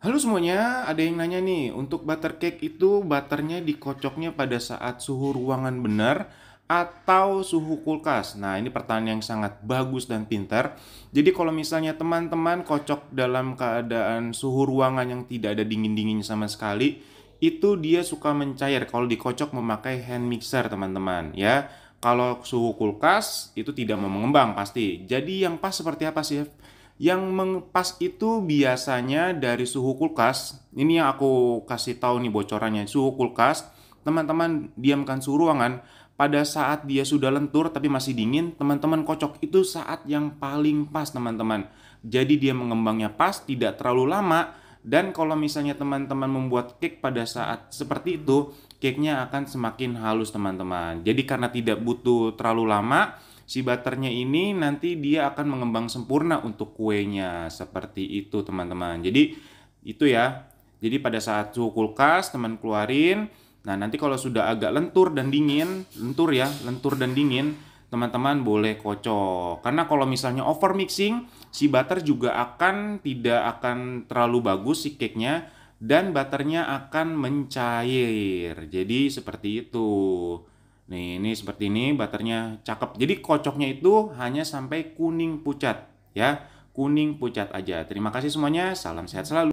Halo semuanya, ada yang nanya nih, untuk butter cake itu butternya dikocoknya pada saat suhu ruangan benar atau suhu kulkas? Nah, ini pertanyaan yang sangat bagus dan pintar. Jadi kalau misalnya teman-teman kocok dalam keadaan suhu ruangan yang tidak ada dingin-dingin sama sekali, itu dia suka mencair kalau dikocok memakai hand mixer, teman-teman, ya. Kalau suhu kulkas itu tidak mau mengembang pasti. Jadi yang pas seperti apa sih yang mengepas itu biasanya dari suhu kulkas. Ini yang aku kasih tahu nih bocorannya. Suhu kulkas, teman-teman diamkan suhu ruangan pada saat dia sudah lentur tapi masih dingin, teman-teman kocok itu saat yang paling pas, teman-teman. Jadi dia mengembangnya pas, tidak terlalu lama dan kalau misalnya teman-teman membuat cake pada saat seperti itu, cake-nya akan semakin halus, teman-teman. Jadi karena tidak butuh terlalu lama, si butternya ini nanti dia akan mengembang sempurna untuk kuenya seperti itu teman-teman jadi itu ya jadi pada saat suhu kulkas teman keluarin nah nanti kalau sudah agak lentur dan dingin lentur ya lentur dan dingin teman-teman boleh kocok karena kalau misalnya over mixing si butter juga akan tidak akan terlalu bagus si cake nya dan butternya akan mencair jadi seperti itu Nih, ini seperti ini butternya cakep. Jadi kocoknya itu hanya sampai kuning pucat ya. Kuning pucat aja. Terima kasih semuanya. Salam sehat selalu.